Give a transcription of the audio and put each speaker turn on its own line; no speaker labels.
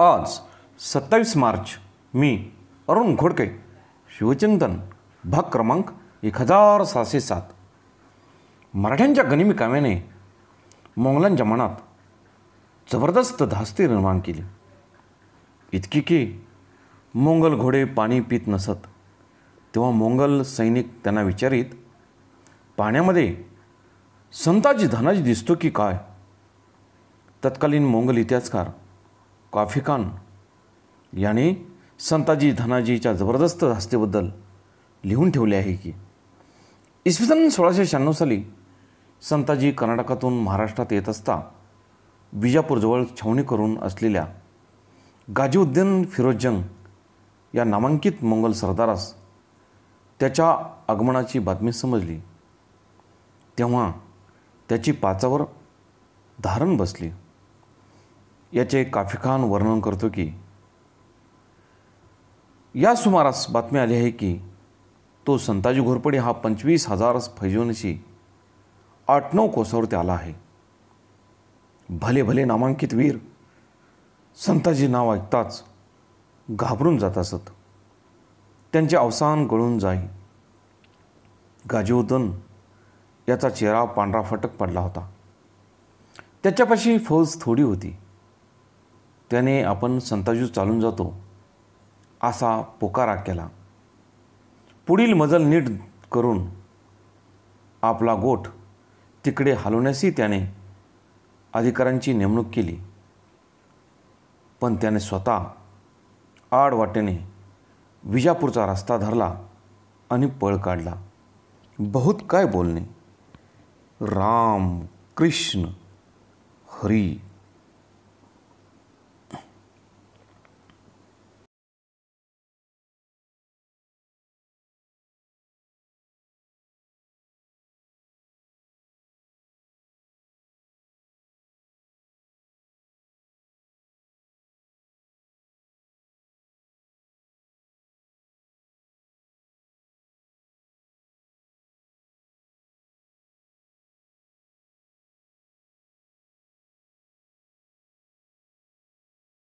आज सत्तावीस मार्च मी अरुण घोडके शिवचिंतन भाग क्रमांक एक हजार सहाशे सात मराठ्यांच्या गनिमी काव्याने मोंगलांच्या मनात जबरदस्त धास्ती निर्माण केली इतकी की मोंगल घोडे पाणी पित नसत तेव्हा मोंगल सैनिक त्यांना विचारित पाण्यामध्ये संताजी धनाजी दिसतो की काय तत्कालीन मोंगल इतिहासकार खान याने संताजी धनाजीच्या जबरदस्त हस्तेबद्दल लिहून ठेवले आहे की इसवी सन सोळाशे शहाण्णव साली संताजी कर्नाटकातून महाराष्ट्रात येत असता विजापूरजवळ छावणी करून असलेल्या गाजीउद्दीन फिरोजंग या नामांकित मंगल सरदारास त्याच्या आगमनाची बातमी समजली तेव्हा त्याची पाचावर धारण बसली याचे काफी खान वर्णन करतो की या सुमारास बातमी आली आहे की तो संताजी घोरपडे हा पंचवीस हजार फैजोनशी आठ नऊ कोसावरती आला आहे भले भले नामांकित वीर संताजी नाव ऐकताच घाबरून जात असत त्यांचे अवसान गळून जाई गाजीउद्दन याचा चेहरा पांढरा फटक पडला होता त्याच्यापाशी फौज थोडी होती त्याने आपण संताजू चालून जातो असा पुकारा केला पुढील मजल नीट करून आपला गोठ तिकडे हलवण्यासही त्याने अधिकाऱ्यांची नेमणूक केली पण त्याने स्वतः आडवाटेने विजापूरचा रस्ता धरला आणि पळ काढला बहुत काय बोलणे राम कृष्ण हरी